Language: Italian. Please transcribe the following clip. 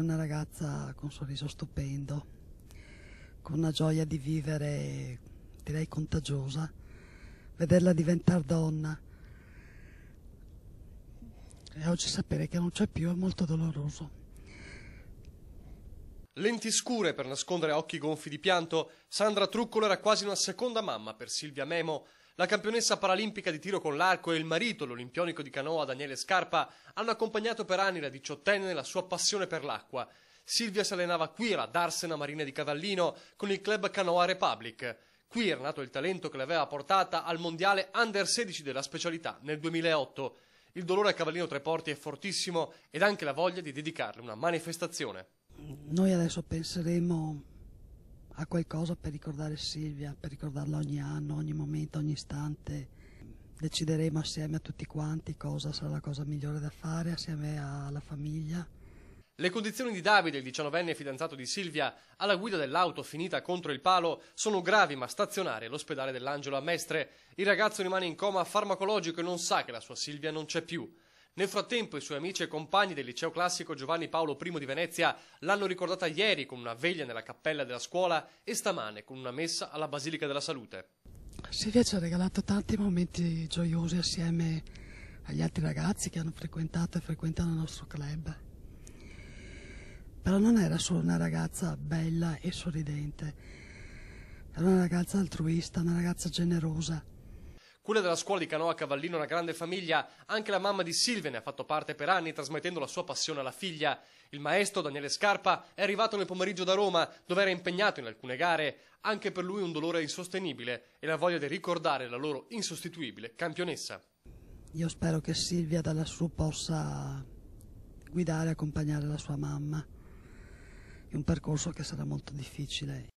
Una ragazza con un sorriso stupendo, con una gioia di vivere, direi contagiosa, vederla diventare donna. E oggi sapere che non c'è più è molto doloroso. Lenti scure per nascondere occhi gonfi di pianto, Sandra Truccolo era quasi una seconda mamma per Silvia Memo. La campionessa paralimpica di tiro con l'arco e il marito, l'olimpionico di canoa Daniele Scarpa, hanno accompagnato per anni la diciottenne nella sua passione per l'acqua. Silvia si allenava qui alla Darsena Marina di Cavallino con il club Canoa Republic. Qui era nato il talento che l'aveva portata al mondiale under 16 della specialità nel 2008. Il dolore a Cavallino Tre Porti è fortissimo ed anche la voglia di dedicarle una manifestazione noi adesso penseremo a qualcosa per ricordare Silvia, per ricordarla ogni anno, ogni momento, ogni istante. Decideremo assieme a tutti quanti cosa sarà la cosa migliore da fare, assieme alla famiglia. Le condizioni di Davide, il 19enne fidanzato di Silvia, alla guida dell'auto finita contro il palo, sono gravi ma stazionari all'ospedale dell'Angelo a Mestre. Il ragazzo rimane in coma farmacologico e non sa che la sua Silvia non c'è più. Nel frattempo i suoi amici e compagni del liceo classico Giovanni Paolo I di Venezia l'hanno ricordata ieri con una veglia nella cappella della scuola e stamane con una messa alla Basilica della Salute. Silvia ci ha regalato tanti momenti gioiosi assieme agli altri ragazzi che hanno frequentato e frequentano il nostro club. Però non era solo una ragazza bella e sorridente, era una ragazza altruista, una ragazza generosa quella della scuola di Canoa Cavallino una grande famiglia, anche la mamma di Silvia ne ha fatto parte per anni trasmettendo la sua passione alla figlia. Il maestro Daniele Scarpa è arrivato nel pomeriggio da Roma, dove era impegnato in alcune gare, anche per lui un dolore insostenibile e la voglia di ricordare la loro insostituibile campionessa. Io spero che Silvia dalla sua possa guidare e accompagnare la sua mamma in un percorso che sarà molto difficile.